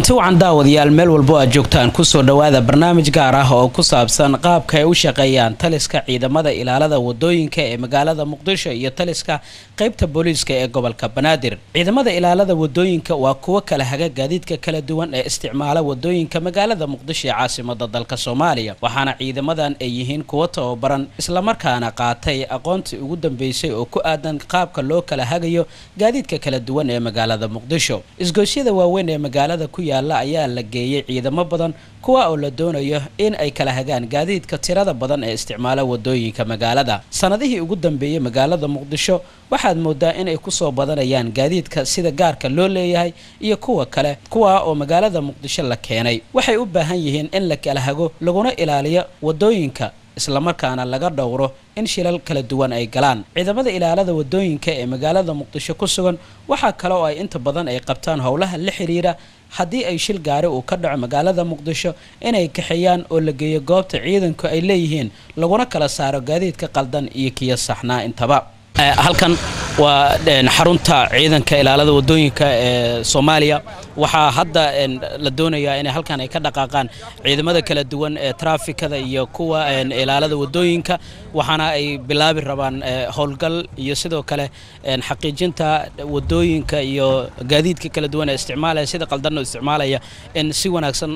kulanti wacan daawadayaal meel walbo aad joogtaan kusoo dhowaada barnaamij gaar ah oo ku saabsan qaabka ay u shaqeeyaan taliska ciidamada ilaalada wadooyinka ee magaalada muqdisho iyo taliska qaybta booliiska ee gobolka banaadir ciidamada ilaalada wadooyinka waa kuwo kala haga gaadiidka kala duwan ee isticmaala wadooyinka magaalada muqdisho ee caasimada dalka soomaaliya waxaana ciidamadan ay yihiin kuwa tababaran islamarkaana qaatay aqoontii ugu dambeysay oo ku aadan qaabka loo kala hagayo gaadiidka kala duwan ee magaalada muqdisho isgoosyada waaweyn ee magaalada ku yaalla ayaa la geeyey ciidamo badan kuwa oo la doonayo in ay kala hagaan gaadiidka tirada badan ee isticmaala wadooyinka magaalada sannadihii ugu dambeeyey magaalada muqdisho waxaad moodaa inay kusoo badanayaan gaadiidka sida gaarka loo leeyahay iyo kuwa kale kuwaa oo magaalada muqdisho la keenay waxay u baahan yihiin in la kala hago laguna ilaaliyo wadooyinka islamarkaana laga dhowro in shilal kala duwan ay galaan ciidamada ilaalada wadooyinka ee magaalada muqdisho ku sugan waxaa kale oo ay inta badan ay qabtaan howlaha la xidhiira haddii ay shil gaari uu ka dhaco magaalada muqdisho inay kaxeeyaan oo la geeyo goobta ciidanku ay leeyihiin laguna kala saaro gaadiidka qaldan iyo kiyo saxnaa intaba Eh, halkan waa xarunta ciidanka ilaalada wadooyinka ee soomaaliya waxaa hadda la doonayaa in halkan ay ka dhaqaaqaan ciidamada kala duwan ee traafikada iyo kuwa ilaalada wadooyinka waxaana ay bilaabi rabaan eh, howlgal iyo sidoo kale xaqiijinta wadooyinka iyo gaadiidka kala duwan ee isticmaalaya sida qaldanno isticmaalaya in si wanaagsan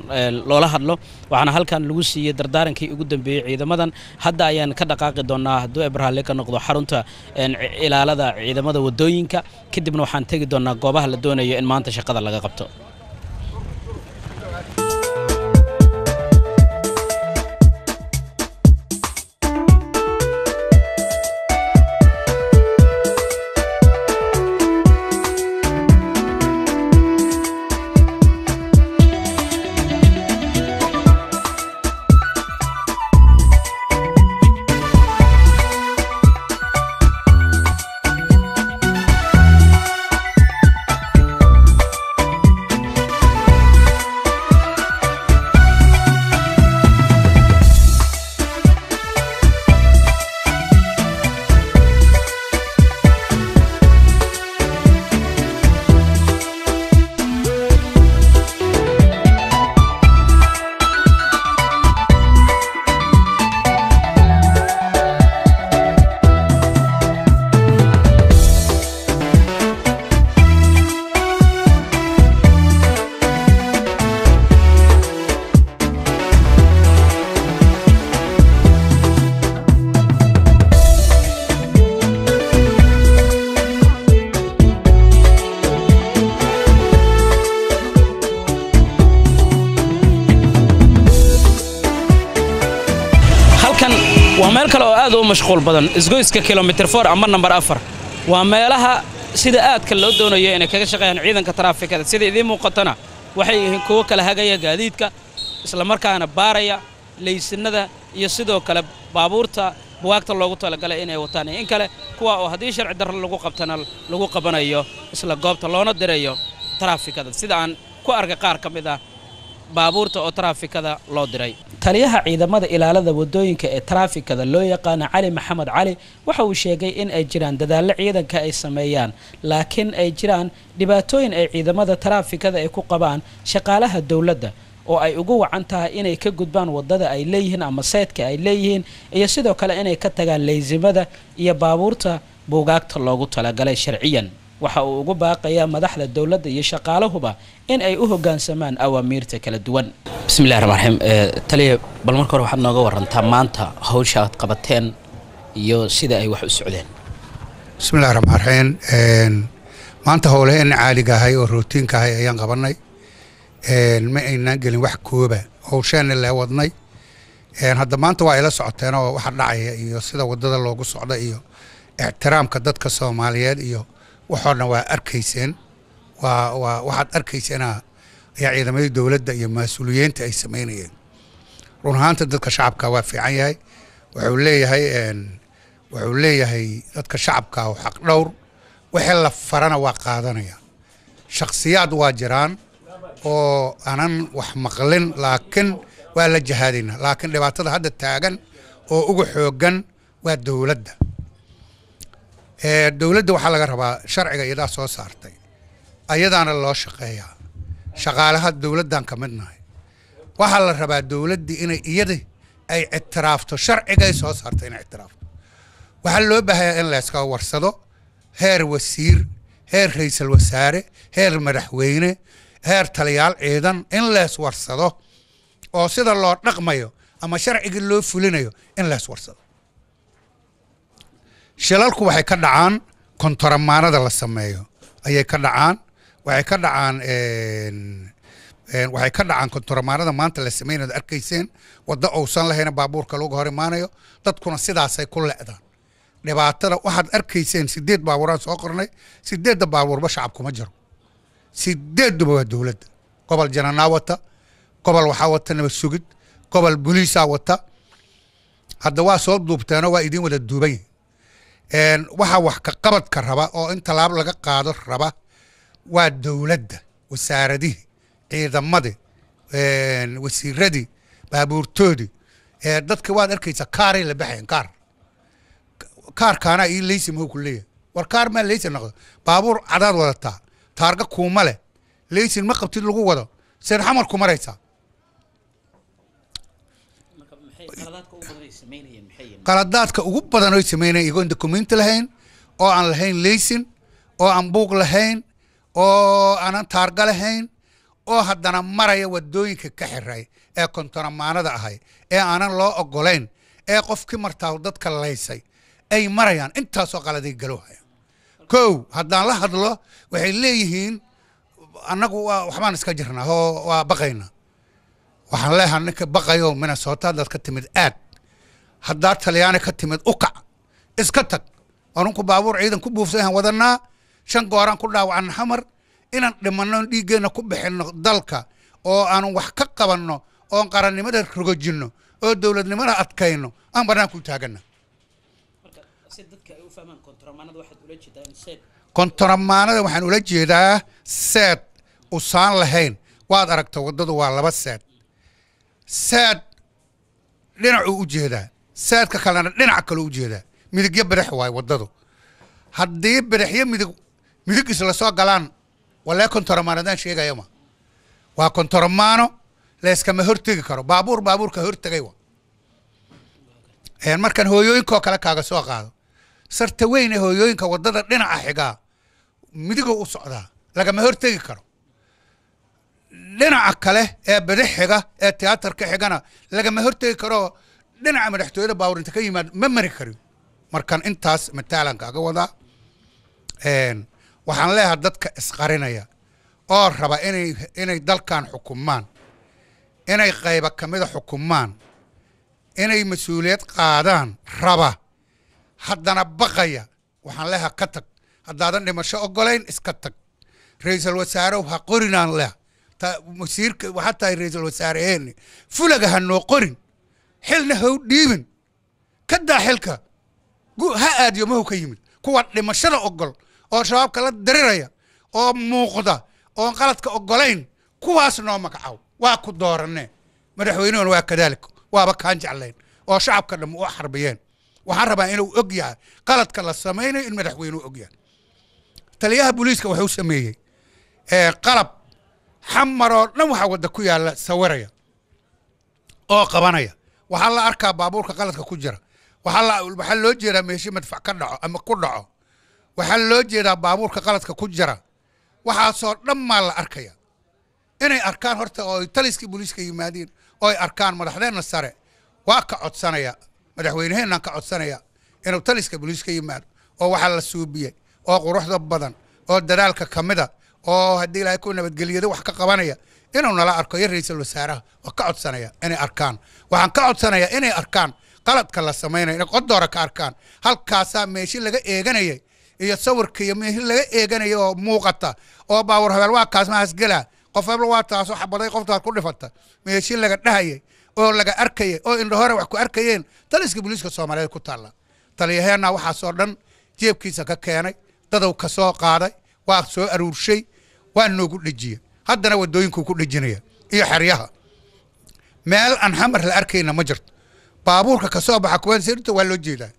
loola hadlo waxaana halkan lagu siiyey dardaarankii ugu dambeeyey ciidamadan hadda ayaan ka dhaqaaqi doonaa hadduu ebrahalle noqdo xarunta ilaalada ciidamada wadooyinka kadibna waxaan tegi doonaa goobaha la doonayo in maanta shaqada laga qabto meel kale oo aad u mashquul badan isgoyska kilomitir for ama nambar afar waa meelaha sida aadka loo doonayo inay kaga shaqeeyaan ciidanka taraafikada sida idiin muuqatana waxay yihiin kuwo kala hagaya gaadiidka islamarkaana baaraya laysinnada iyo sidoo kale baabuurta buwaagta loogu talagalay inay wataan in kale kuwa oo haddii sharci darro lagu qabtana lagu qabanayo isla goobta loona dirayo taraafikada sida aan ku arka qaar ka mid ah baabuurta oo taraafikada loo diray taliyaha ciidamada ilaalada wadooyinka ee taraafikada loo yaqaana cali maxamed cali waxa uu sheegay in ay jiraan dadaallo ciidanka ay sameeyaan laakiin ay jiraan dhibaatooyin ay ciidamada taraafikada ay ku qabaan shaqaalaha dowladda oo ay ugu wacan tahay inay ka gudbaan wadada ay leeyihiin ama seydka ay leeyihiin iyo sidoo kale inay ka tagaan leysimada iyo baabuurta buugaagta loogu talagalay sharciyan waxa uu ugu baaqayaa madaxda dowladda iyo shaqaalahuba in ay u hoggaansamaan awaamiirta kala duwan bismillahi raxmaan raxiim eh, taliya bal marka hore waxaad nooga warantaa maanta hawsha aad qabateen iyo sida ay wax u socdeen bismillahi raxmaan raxiim maanta howlaheen caaliga ahay oo rootiinka ahay ayaan qabanay ma aynaan gelin wax kooba howsheena lee wadnay hadda maanta waa ayla socoteen oo waxa dhacaya iyo sida wadada loogu socda iyo ixtiraamka dadka soomaaliyeed iyo waxoodna waa arkayseen waxaad arkayseena ayaa ciidamadii dowladda iyo mas-uuliyiinta ay samaynayeen run ahaanta dadka shacabka waa fiican yahay wuxuu leeyahay wuxuu leeyahay dadka shacabka oo xaq dhowr wixii la farana waa qaadanaya shakhsiyaad waa jiraan oo anan wax maqlin laakiin waa la jahaadaynaa laakiin dhibaatada hadda taagan oo ugu xooggan waa dowladda dowladda waxaa laga rabaa sharciga iyadaa soo saartay ayadaana loo shaqeeyaa shaqaalaha dowladdan ka midnahay waxaa la rabaa dowladdii inay iyada ay ictiraafto sharcigay soo saartay inay ictiraafto waxaa loo baahayaa in layska warsado heer wasiir heer ra'iisul wasaare heer madaxweyne heer taliyaal ciidan in lees warsado oo sida loo dhaqmayo ama sharcigii loo fulinayo in lees warsado shilalku waxay ka dhacaan kontaramaanada la sameeyo ayay ka dhacaan waxay ka dhacaan waxay ka dhacaan kontaramaanada maanta la samaynayo ad arkayseen waddo uusan lahayna baabuurka looga hor imaanayo dadkuna sidaasay ku le'daan dhibaatada waxaad arkayseen sideed baabuuraan soo qornay sideedda baabuurba shacabku ma jiro sideedduba waa dowladda gobol jananaa wata gobol waxaa wata nabad gobol buliisaa wata hadda waa soo duubteenoo waa idiin wada duuban waxa wax ka qabadka raba oo in tallaab laga qaado raba waa dowladda wasaaradihii ciidamadii wasiiradii baabuurtoodii dadka waad arkaysaa kaaray la baxayan kaar kaarkaana ii leysi muxuu ku leeyahay war kaar maa leysi noqdo baabuur cadaad wadataa taarga kuuma leh laysin ma qabtid lagu wado seen xamar ku maraysaa qaladaadka ugu badan oy sameynaya iyagoo an lahayn oo aan lahayn laysin oo aan buuq lahayn oo aanan taarga lahayn oo haddana maraya wadooyinka ka xiray ee kontoramaanada ahay ee aanan loo ogolayn ee qofkii martaa dadka laysay ay marayaan intaasoo qaladay galowhaya kow haddaan la hadlo waxay leeyihiin annagu waxbaan iska jirnaa oo waa baqaynaa waxaan leeyahaa ninka baqayo minnesota dad ka timid aad haddaad talyaani ka timid u iska tag anunku baabuur ciidan ku buufsa aan wadannaa shan gooraan ku dhaawacana xamar inaan dhimanno dhiiggeenna ku bixinno dalka oo aan wax ka qabanno oon qarannimada rogojinno oo dowladnimada adkayno aan banaanku taaganna kontoramaanada waxaan ula jeedaa seed usaan lahayn waad aragta waddadu waa laba seed saad dhinacuu u jeedaa saadka kalena dhinac kaloo u jeedaa midigyo bidhex waay waddadu haddii bidhexyo midig midig isla soo galaan waa lee kontoromaaneedaan sheegayama waa kontoromaano layskama hortegi karo baabuur baabuurka hortegay wa markaan hooyooyinkaoo kale kaaga soo qaado sarta weyne hooyooyinka waddada dhinaca xigaa midigoo u socdaa lagama hortegi karo dhinaca kale ee bidix xiga ee tiyaatarka xigana lagama hortegi karo dhinaca madaxtooyada baaburinta ka yimaad ma mari kari markan intaas mataalan kaaga wadaa waxaan leeyahaa dadka isqarinaya oo raba inay dalkan xukumaan inay qayba ka mida xukumaan inay mas-uuliyad qaadaan raba haddana baqaya waxaan leeyahaa ka tag haddaadan dhimasho ogolayn iska tag ra-iisul wasaarew ha qorinaan leh wasiirka tahay ra-iisul wasaareheenni fulaga ha noo qorin xilna ha u dhiibin ka daa xilka ha aadiyo mahu ka yimid kuwa dhimashada ogol oo shabaabka la dariraya oo muuqda oo qaladka ogolayn kuwaas noo magacaw waa ku dooranee madaxweynuhuna waa kadaalik waaba kaan jeclayn oo shacabka dhamm u xarbiyeen waxaan rabaa inuu og yahay qaladka la samaynayo in madaxweynuhu og yahay taliyaha buliiska wuxuu sameeyey qalab xamar oo dhan waxaa wadda ku yaalla sawiraya oo qabanaya waxaa la arkaa baabuurka qaladka ku jira waxaa loo jeedaa meeshi madfac ka dhaco ama ku dhaco waxaa loo jeedaa baabuurka qaladka ku jira waxaasoo dhammaa la arkaya inay arkaan horta oo ay taliskii booliiska yimaadiin oo ay arkaan madaxdeenna sare waa ka codsanaya madaxweyneheennan ka codsanaya inuu taliska booliiska yimaado oo waxaa la suubiyey oo quruxda badan oo dadaalka ka mida oo oh, haddii ilaahay ku nabadgeliyada wax ka qabanaya inuu nala arko iyo ra-iisul wasaaraha waa ka codsanaya inay arkaan waxaan ka codsanayaa inay arkaan qaladka la samaynaya inay qodoora ka arkaan halkaasaa meeshi laga eeganayay iyo sawirka iyo meeshi laga eeganaya oo muuqata oo baawur habeel waa kaasmahaas gelaa qof hebla waa taasoo xabaday qoftaad ku dhifata meeshi laga dhahayay oo laga arkayay oo indhahore wax ku arkayeen taliska booliiska soomaaliyeed ku taalla taliyaheenna waxaasoo dhan jeebkiisa ka keenay dadow ka soo qaaday waa soo aruurshay waa noogu dhejiya haddana waddooyinkuu ku dhejinaya iyo xeryaha meel aan xamar la arkayna ma jirto baabuurka ka baxa kuwasirta waa loo jeedaa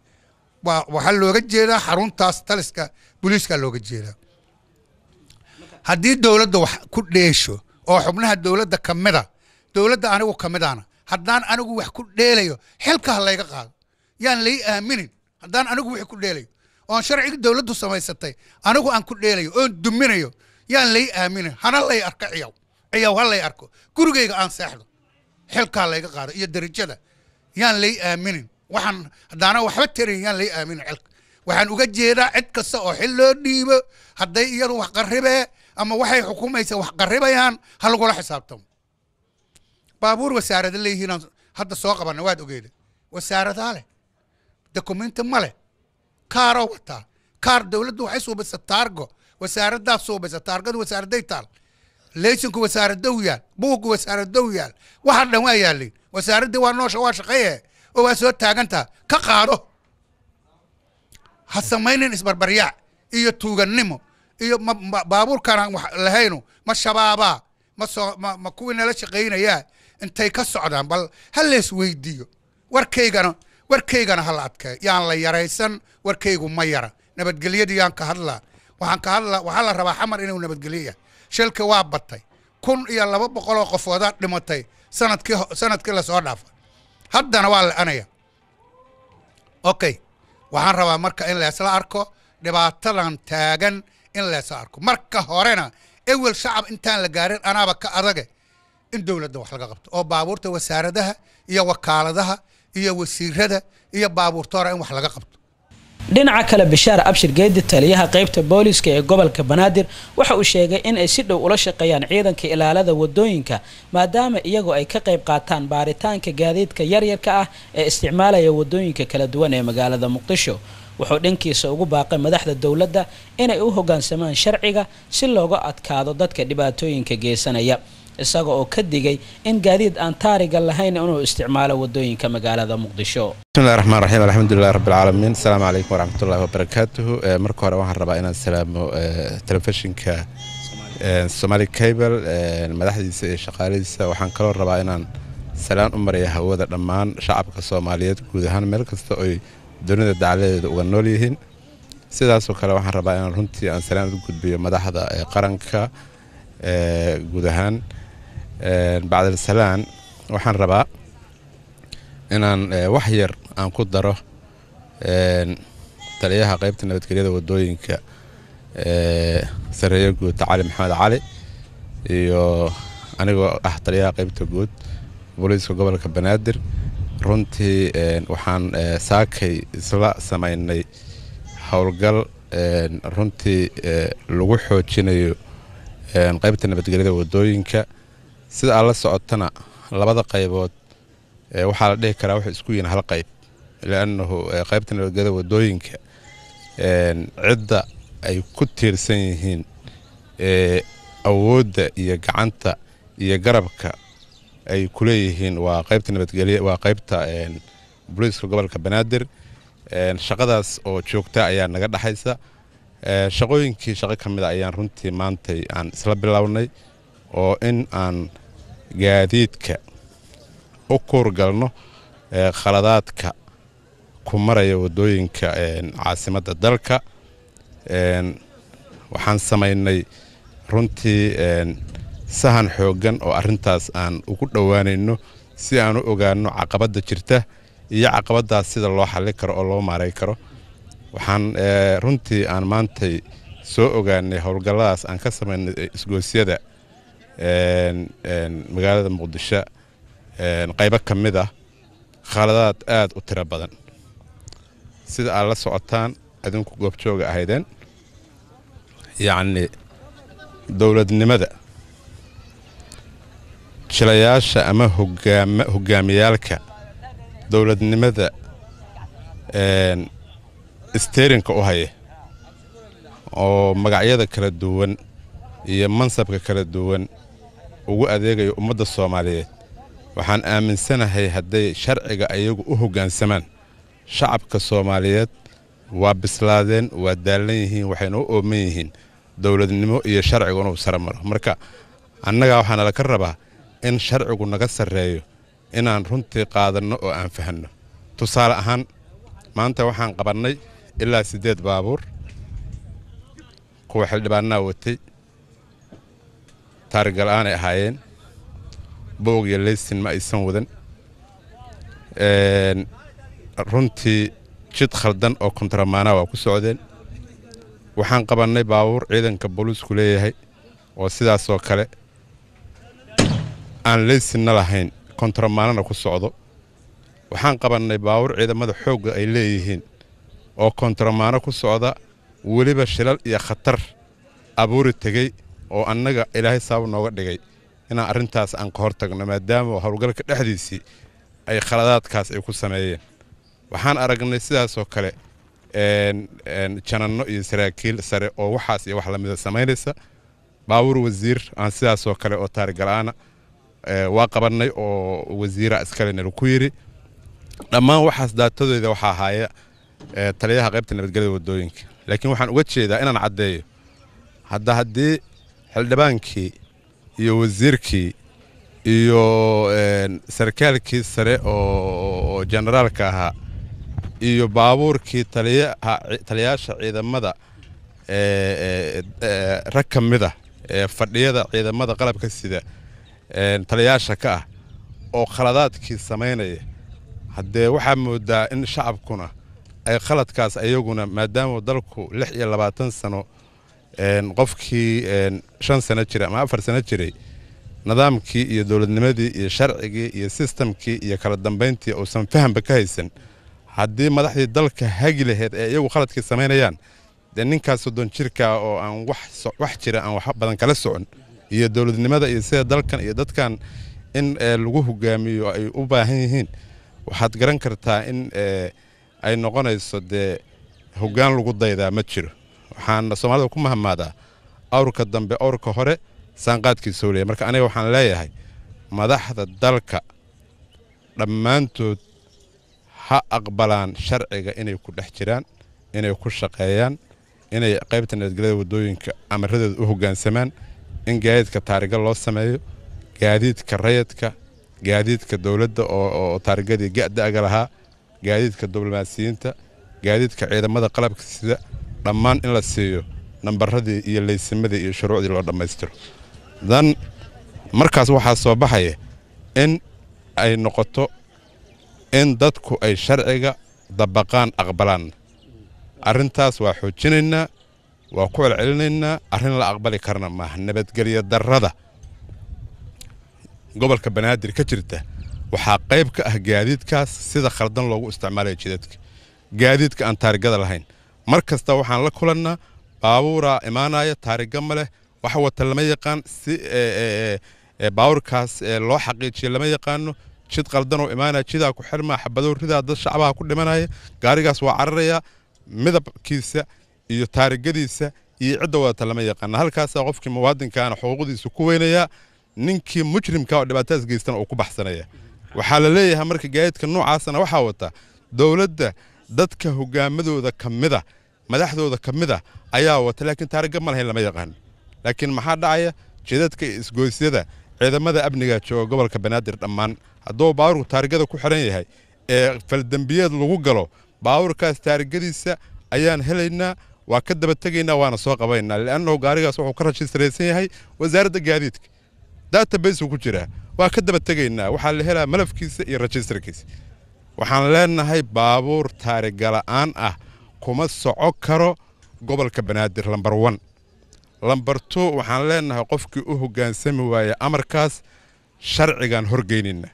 waxaa looga jeedaa xaruntaas taliska buliiskaa looga jeedaa haddii dowladda wax ku dheesho oo xubnaha dowladda ka mida dowladda anigu ka midaana haddaan anigu wax ku dheelayo xilkaha layga qaado yaan lai aaminin haddaan anigu wix ku dheelayo oon sharciga dowladdu samaysatay anigu aan ku dheelayo oon duminayo yaan lay aamina hana lay arko ciyaw ciyaw ha lay arko gurigayga aan seexdo xilkaa layga qaado iyo darajada yaan lay aaminin waxaan haddaana waxba tarin yaan lay aaminin xilka waxaan uga jeedaa cid kasta oo xil loo dhiibo hadday iyadu wax qarribee ama waxay xukumaysa wax qarribayaan ha lagula xisaabtamo baabuur wasaarada leeyihiinaan hadda soo qabanna waad ogeeda wasaaradaa leh dokumenti ma leh kaaroo wataa kaar dowladdu waxay suubaysa taargo wasaaradaa suubaysa taargadu wasaaraday taal laysinku wasaaradow yaal buuggu wasaaradow yaal waxaa dhan waa yaallay wasaaraddii waa noosha waa shaqeeye oo waa soo taagantaa ka qaado ha samaynin isbarbaryaac iyo tuugannimo iyo baabuurkaanaan wax lahaynu ma shabaabaa ma kuwii nala shaqaynayaa intay ka socdaan bal ha lees weydiiyo warkaygana warkaygana ha la yaan la yaraysan warkaygu ma yara nabadgelyadii yaan ka hadlaa waxaa la rabaa xamar inuu nabadgelyo yahay shilka waa batay kun iyo laba boqoloo qofoodaa dhimatay sanadkii lasoo dhaafa haddana waa la-anaya okay waxaan rabaa marka in leesla arko dhibaatadan taagan in leesla arko marka horena ewel shacab intaan la gaarin anaaba ka adage in dowladda wax laga qabto oo baabuurta wasaaradaha iyo wakaaladaha iyo wasiirada iyo baabuurtoora in wax laga qabto dhinaca kale bashaar abshir geedi taliyaha qeybta booliska ee gobolka banaadir waxa uu sheegay in ay si dhow ula shaqeeyaan ciidanka ilaalada wadooyinka maadaama iyagoo ay ka qayb qaataan baaritaanka gaadiidka yaryarka ah ee isticmaalaya wadooyinka kala duwan ee magaalada muqdisho wuxuu dhankiisa ugu baaqay madaxda dowladda inay u hogaansamaan sharciga si looga adkaado dadka dhibaatooyinka geysanaya isaga oo ka digay in gaadiid aan taariga lahayn inuu isticmaalo wadooyinka magaalada muqdisho bismillahi raxmaan raxiim alxamdulilahi rabbilcaalamiin asalaamu calaykum waraxmatullahi wabarakaatuhu eh, marka hore waxaan rabaa inaan salaamo eh, telefishinka eh, somaali cable madaxdiisa iyo shaqaaladiisa waxaan kaloo rabaa inaan salaan u maraya hawada dhammaan shacabka soomaaliyeed guud ahaan meel kasta oy dunida dacaladeeda uga nool yihiin sidaasoo kale waxaan rabaa inaan runtii aan salaan u gudbiyo madaxda qaranka guud ahaan salaan waxaan rabaa inaan wax yar aan ku daro taliyaha qaybta nabadgelyada wadooyinka sareeyo guud cali maxamed cali iyo anigoo ah taliyaha qaybta guud booliiska gobolka banaadir runtii waxaan saakay isla samaynay howlgal runtii lagu xoojinayo qaybta nabadgelyada wadooyinka sida aad la socotana labada qaybood waxaa la dhihi karaa waxay isku yihiin hal qayb liannahu qaybta nabadgeda wadooyinka cidda ay ku tiirsan yihiin awoodda iyo gacanta iyo garabka ay ku leeyihiin waa qaybta nabadgelya waa qaybta boliiska gobolka banaadir shaqadaas oo joogta ayaa naga dhaxaysa shaqooyinkii shaqo ka mid a ah ayaan runtii maantay aan isla bilownay oo in aan gaadiidka u kuurgalno khaladaadka ku maraya wadooyinka caasimada dalka waxaan samaynay runtii sahan xooggan oo arintaas aan ugu dhowaanayno si aan u ogaano caqabadda jirta iyo caqabaddaas sida loo xalli karo oo loo maaray karo waxaan runtii aan maantay soo ogaanay howlgalladaas aan ka samaynay isgoosyada magaalada muqdisho qaybo ka mid ah khaladaad aad u tiro badan sida aad la socotaan adinku goobjooga ahaydeen yacni dowladnimada jilayaasha ama hogaamiyaalka dowladnimada isteerinka u haya oo magacyada kala duwan iyo mansabka kala duwan ugu adeegaya ummadda soomaaliyeed waxaan aaminsanahay hadday sharciga ayagu u hoggaansamaan shacabka soomaaliyeed waa bislaadeen waa daallan yihiin waxayna u ooman yihiin dowladnimo iyo sharcigu inuu sare maro marka annagaa waxaa nala ka rabaa in sharcigu naga sarreeyo inaan runtii qaadanno oo aan fahanno tusaale ahaan maanta waxaan qabannay ilaa siddeed baabuur kuwa xildhibaannaa watay taarigal-aanay ahaayeen boog iyo leysin ma aysan wadan runtii jid khaldan oo kontaramaanaha waa ku socdeen waxaan qabannay baabuur ciidanka booliisku leeyahay oo sidaasoo kale aan laysinna lahayn kontaramaanana ku socdo waxaan qabannay baabuur ciidamada xoogga ay leeyihiin oo kontaramaano ku socda weliba shilal iyo khatar abuuri tegey oo annaga ilaahay sabab nooga dhigay inaan arintaas aan ka hor tagno maadaama howlgalka dhexdiisii ay khaladaadkaas ay ku sameeyeen waxaan aragnay sidaasoo kale jananno iyo saraakiil sare oo waxaas iyo wax lamida samaynaysa baawur wasiir aan sidaasoo kale oo taarigala'aana waa qabannay oo wasiira iskalenal ku yidhi dhammaan waxaas daatadoeda waxaa ahaaya taliyaha qaybta nabadgelyada wadooyinka laakiin waxaan uga jeedaa inaan caddeeyo hadda haddii xildhibaankii iyo wasiirkii iyo eh, sarkaalkii sare oo jenaraalka ahaa iyo baabuurkii taliyaasha ciidamada eh, eh, rag ka mid ah ee fadhiyada ciidamada qalabka sida taliyaasha ka ah oo khaladaadkii samaynaya haddee waxaa moodaa in shacabkuna ay khaladkaas ayaguna maadaama dalku lix iyo labaatan sano qofkii shan sano jiray ama afar sano jiray nidaamkii iyo dowladnimadii iyo sharcigii iyo sistamkii iyo kala dambayntii uusan fahamba ka haysan haddii madaxdii dalka hagi laheyd ee iyagu khaladkii samaynayaan dee ninkaas soddon jirkaa ah oo aan wax jira aan wax badan kala socon iyo dowladnimada iyo sida dalkan iyo dadkan in lagu hogaamiyo ay u baahan yihiin waxaad garan kartaa in ay noqonayso dee hoggaan lagu daydaa ma jiro waxaan soomaalida ku mahamaadaa awrka dambe awrka hore saanqaadkiisau leeyahy marka aniga waxaan leeyahay madaxda dalka dhammaantood ha aqbalaan sharciga inay ku dhex jiraan inay ku shaqeeyaan inay qaybta nabadgelyada waddooyinka amaradeeda u hoggaansamaan in gaadiidka taariga loo sameeyo gaadiidka rayadka gaadiidka dowladda oo taarigadii ga'da'ga lahaa gaadiidka diblomaasiyiinta gaadiidka ciidamada qalabka sida dhammaan in la siiyo nambaradii iyo laysimadii iyo shuruucdii loo dhammaystiro dan markaas waxaa soo baxaya in ay noqoto in dadku ay sharciga dabaqaan aqbalaan arrintaas waa xoojinaynaa waa ku celcelinaynaa arrin la aqbali karna maaha nabadgelyo darrada gobolka banaadir ka jirta waxaa qayb ka ah gaadiidkaas sida khaldan loogu isticmaalayo jidadka gaadiidka aan taarigada lahayn mar kasta waxaan la kulannaa baabuuraa imaanaya taarigama leh wax wata lama yaqaan si e, e, e, baabuurkaas loo xaqiijiya lama yaqaano jid qaldanoo imaanaya jidaa ku xirmaa xabadow ridaa dad shacbaha ku dhimanaya gaarigaas waa cararaya midabkiisa iyo taarigadiisa iyo cidda wadata lama yaqaana halkaasaa qofkii muwaadinkaana xuquuqdiisa ku weynayaa ninkii mujrimka oo dhibaatadaas geystana uu ku baxsanaya waxaa la leeyahay marka gaadiidka noocaasana waxaa wata dowladda dadka hogaamadooda ka mida ah, madaxdooda ka mid a ah, ayaa wata laakiin taariga ma lahayn lama yaqaan laakiin maxaa dhacaya jidadka isgoysyada ciidamada amniga jooga gobolka banaadir dhammaan hadduu baawurku taarigada ku xiran yahay ee faldembiyeed lagu galo baawurkaas taarigadiisa ayaan helaynaa waa ka daba tegaynaa waana soo qabaynaa liannahu gaarigaas wuxuu ka rajistaraysan yahay wasaaradda gaadiidka database ku jiraa waa ka daba tegaynaa waxaa la helaa malafkiisa iyo rajistarkiisa waxaan leenahay baabuur taarigala'aan ah kuma soco karo gobolka banaadir lambar wan lambar tu waxaan leennahay qofkii u hoggaansami waaye amarkaas sharcigaan horgeynina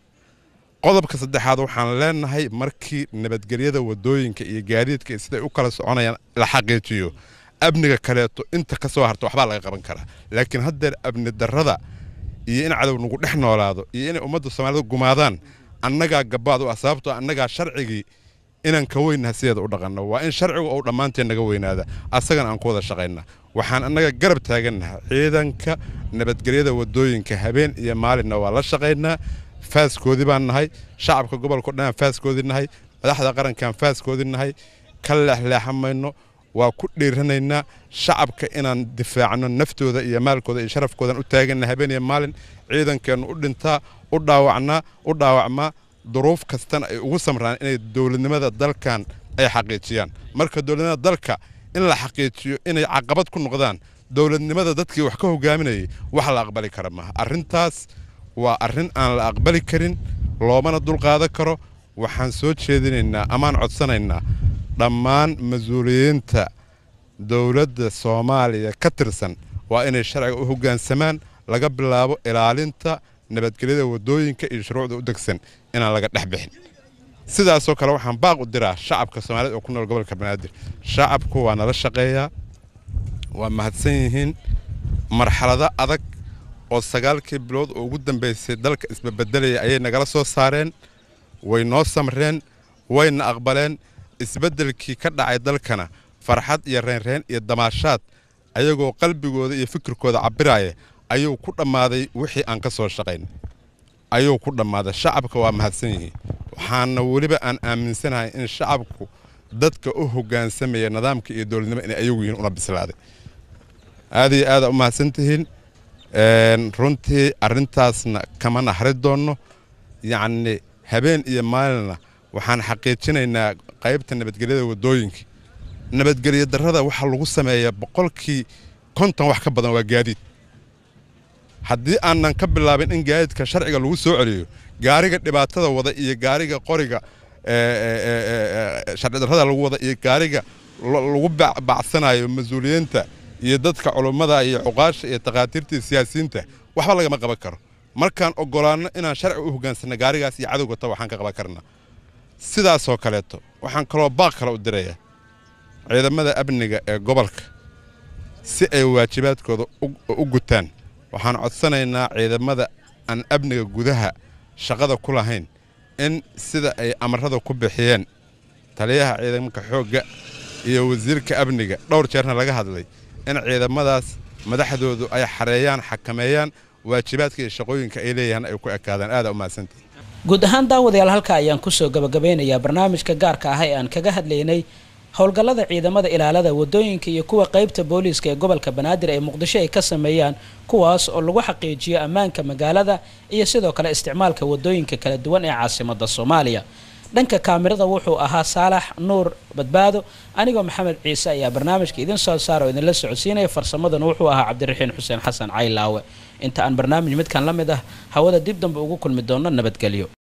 qodobka saddexaad waxaan leenahay markii nabadgelyada wadooyinka iyo gaadiidka siday u kala soconayaan la xaqiijiyo abniga kaleeto inta ka soo harta waxbaa laga qaban karaa laakiin haddeer amni darrada iyo in cadow nagu dhex noolaado iyo inay ummadda soomaalida gumaadaan annagaa gabaad u ah sababtoo ah annagaa sharcigii inaan ka weynnaha sideeda u dhaqanno waa in sharcigu uu dhammaanteen naga weynaada asagana aan ku wada shaqayna waxaan annaga garab taagannaha ciidanka nabadgelyada waddooyinka habeen iyo maalinna waa la shaqaynaa faaskoodii baan nahay shacabka gobolkao dhanaan faaskoodii nahay madaxda qarankaan faaskoodii nahay ka leexleexa mayno waa ku dhiiranaynaa shacabka inaan difaacno naftooda iyo maalkooda iyo sharafkoodan u taagana habeen iyo maalin ciidankeennu u dhintaa u dhaawacnaa u dhaawacmaa duruuf kastana ay ugu samraan inay dowladnimada dalkan ay xaqiijiyaan marka dowladnimada dalka in la xaqiijiyo inay caqabad ku noqdaan dowladnimada dadkii wax ka hogaaminayay wax la aqbali kara maha arrintaas waa arrin aan la aqbali karin loomana dulqaadan karo waxaan soo jeedinaynaa amaan codsanaynaa dhammaan mas-uuliyiinta dowladda soomaaliya ka tirsan waa inay sharciga u hoggaansamaan laga bilaabo ilaalinta nabadgelyada waddooyinka iyo shuruucda u degsan inaan laga dhex bixin sidaasoo kale waxaan baaq u diraa shacabka soomaaliyed oo ku nool gobolka banaadir shacabku waa nala shaqeeyaa waa mahadsan yihiin marxalado adag oo sagaalkii bilood oo ugu dambaysay dalka isbabedelaya ayay nagala soo saareen way noo samreen wayna aqbaleen isbeddelkii ka dhacay dalkana farxad iyo reenreen iyo damaashaad ayagoo qalbigooda iyo fikirkooda cabiraaya ayuu ku dhammaaday wixii aan ka soo shaqayn ayuu ku dhammaaday shacabka waa mahadsan yihiin waxaana weliba aan aaminsanahay in shacabku dadka u hoggaansamaya nidaamka iyo dowladnimo inay ayagu yihiin una bislaaday aad iyo aada u mahadsantihiin runtii arrintaasna kama nahri doonno yacni habeen iyo maalinna waxaan xaqiijinaynaa qaybta nabadgelyada wadooyinka nabadgelyo darada waxaa lagu sameeyaa boqolkii konton wax ka badan waa gaadiid haddii aanan ka bilaabin in gaadiidka sharciga lagu soo celiyo gaariga dhibaatada wada iyo gaariga qoriga sharci darrada lagu wada iyo gaariga lagu bacsanayo mas-uuliyiinta iyo dadka culummada iyo cuqaasha iyo takhaatiirta iyo siyaasiyiinta waxba lagama qaban karo markaan ogolaano inaan sharci u hoggaansanno gaarigaas iyo cadowgata waxaan ka qaban karnaa sidaasoo kaleeto waxaan kaloo baaq kale u dirayaa ciidamada amniga ee gobolka si ay waajibaadkooda u gutaan waxaan codsanaynaa ciidamada aan abniga gudaha shaqada ku lahayn in sida ay amarada ku bixiyeen taliyaha ciidanka xoogga iyo wasiirka amniga dhowr jeerna laga hadlay in ciidamadaas madaxdoodu ay xareeyaan xakameeyaan waajibaadka iyo shaqooyinka ay leeyahaan ay ku ekaadaan aadaa u mahadsantahi guud ahaan daawadayaal halka ayaan kusoo gabagabeynayaa barnaamijka gaarka ah ee aan kaga hadlaynay howlgallada ciidamada ilaalada wadooyinka iyo kuwa qaybta booliiska ee gobolka banaadir ee muqdisho ay ka sameeyaan kuwaas oo lagu xaqiijiyo ammaanka magaalada iyo sidoo kale isticmaalka wadooyinka kala duwan ee caasimada soomaaliya dhanka kaamirada wuxuu ahaa saalax nuur badbaado anigoo maxamed ciise ayaa barnaamijka idin soo saara oo idinla socodsiinaya farsamadan wuxuu ahaa cabdiraxiin xuseen xasan caylaawe inta aan barnaamij midkan la mid ah hawada dib dambe ugu kulmi doonno nabadgelyo